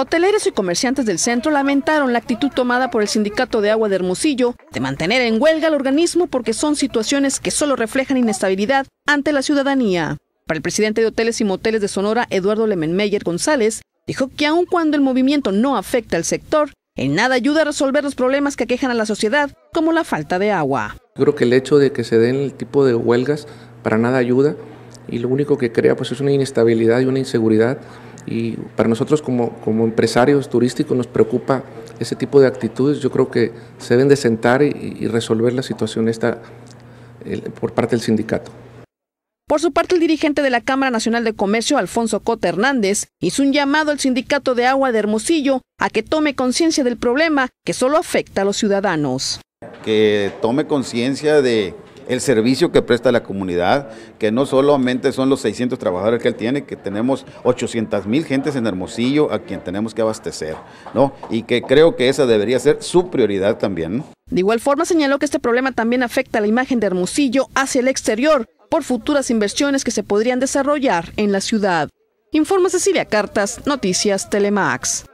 Hoteleros y comerciantes del centro lamentaron la actitud tomada por el Sindicato de Agua de Hermosillo de mantener en huelga al organismo porque son situaciones que solo reflejan inestabilidad ante la ciudadanía. Para el presidente de Hoteles y Moteles de Sonora, Eduardo Lemenmeyer González, dijo que aun cuando el movimiento no afecta al sector, en nada ayuda a resolver los problemas que aquejan a la sociedad, como la falta de agua. Creo que el hecho de que se den el tipo de huelgas para nada ayuda y lo único que crea pues es una inestabilidad y una inseguridad y para nosotros como, empresarios turísticos nos preocupa ese tipo de actitudes. Yo creo que se deben de sentar y, resolver la situación esta por parte del sindicato. Por su parte, el dirigente de la Cámara Nacional de Comercio, Alfonso Cota Hernández, hizo un llamado al sindicato de agua de Hermosillo a que tome conciencia del problema que solo afecta a los ciudadanos. Que tome conciencia de el servicio que presta la comunidad, que no solamente son los 600 trabajadores que él tiene, que tenemos 800 mil gentes en Hermosillo a quien tenemos que abastecer, ¿no? Y que creo que esa debería ser su prioridad también. De igual forma señaló que este problema también afecta la imagen de Hermosillo hacia el exterior por futuras inversiones que se podrían desarrollar en la ciudad. Informa Cecilia Cartas, Noticias Telemax.